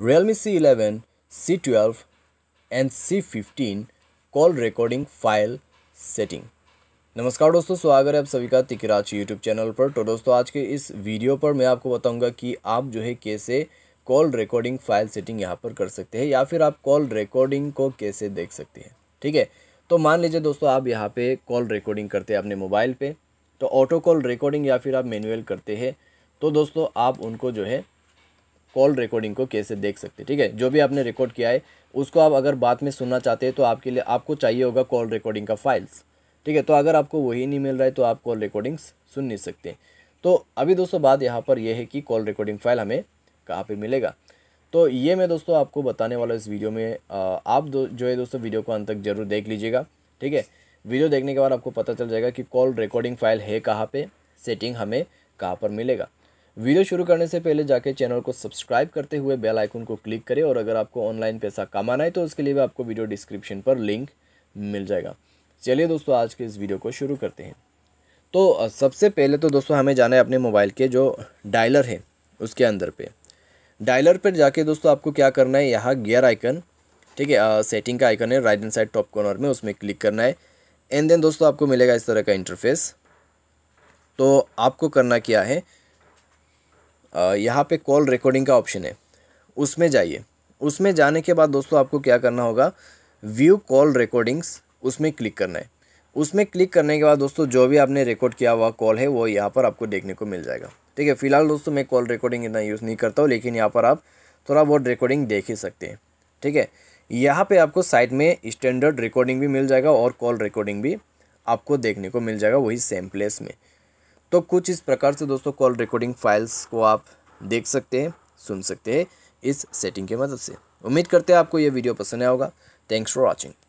Realme C11, C12 and C15 call recording file setting नमस्कार दोस्तों स्वागत है आप सभी का तिकराची यूट्यूब चैनल पर तो दोस्तों आज के इस वीडियो पर मैं आपको बताऊंगा कि आप जो है कैसे कॉल रिकॉर्डिंग फाइल सेटिंग यहाँ पर कर सकते हैं या फिर आप कॉल रिकॉर्डिंग को कैसे देख सकते हैं ठीक है तो मान लीजिए दोस्तों आप यहाँ पे कॉल रिकॉर्डिंग करते हैं अपने मोबाइल पे तो ऑटो कॉल रिकॉर्डिंग या फिर आप मैनुअल करते हैं तो दोस्तों आप उनको जो है कॉल रिकॉर्डिंग को कैसे देख सकते हैं ठीक है जो भी आपने रिकॉर्ड किया है उसको आप अगर बाद में सुनना चाहते हैं तो आपके लिए आपको चाहिए होगा कॉल रिकॉर्डिंग का फाइल्स ठीक है तो अगर आपको वही नहीं मिल रहा है तो आप कॉल रिकॉर्डिंग्स सुन नहीं सकते तो अभी दोस्तों बात यहाँ पर यह है कि कॉल रिकॉर्डिंग फ़ाइल हमें कहाँ पर मिलेगा तो ये मैं दोस्तों आपको बताने वाला इस वीडियो में आप दो जो है दोस्तों वीडियो को अंत तक जरूर देख लीजिएगा ठीक है वीडियो देखने के बाद आपको पता चल जाएगा कि कॉल रिकॉर्डिंग फ़ाइल है कहाँ पर सेटिंग हमें कहाँ पर मिलेगा वीडियो शुरू करने से पहले जाके चैनल को सब्सक्राइब करते हुए बेल आइकन को क्लिक करें और अगर आपको ऑनलाइन पैसा कमाना है तो उसके लिए भी आपको वीडियो डिस्क्रिप्शन पर लिंक मिल जाएगा चलिए दोस्तों आज के इस वीडियो को शुरू करते हैं तो सबसे पहले तो दोस्तों हमें जाना है अपने मोबाइल के जो डायलर है उसके अंदर पे डायलर पर जाके दोस्तों आपको क्या करना है यहाँ गियर आइकन ठीक है सेटिंग का आइकन है right end side top corner में उसमें क्लिक करना है एंड देन दोस्तों आपको मिलेगा इस तरह का इंटरफेस तो आपको करना क्या है यहाँ पे कॉल रिकॉर्डिंग का ऑप्शन है उसमें जाइए उसमें जाने के बाद दोस्तों आपको क्या करना होगा व्यू कॉल रिकॉर्डिंग्स उसमें क्लिक करना है उसमें क्लिक करने के बाद दोस्तों जो भी आपने रिकॉर्ड किया हुआ कॉल है वो यहाँ पर आपको देखने को मिल जाएगा ठीक है फिलहाल दोस्तों मैं कॉल रिकॉर्डिंग इतना यूज़ नहीं करता हूँ लेकिन यहाँ पर आप थोड़ा बहुत रिकॉर्डिंग देख ही सकते हैं ठीक है यहाँ पे आपको साइड में स्टैंडर्ड रिकॉर्डिंग भी मिल जाएगा और कॉल रिकॉर्डिंग भी आपको देखने को मिल जाएगा वही सेम प्लेस में तो कुछ इस प्रकार से दोस्तों कॉल रिकॉर्डिंग फाइल्स को आप देख सकते हैं सुन सकते हैं इस सेटिंग की मदद से उम्मीद करते हैं आपको यह वीडियो पसंद आया होगा थैंक्स फॉर वॉचिंग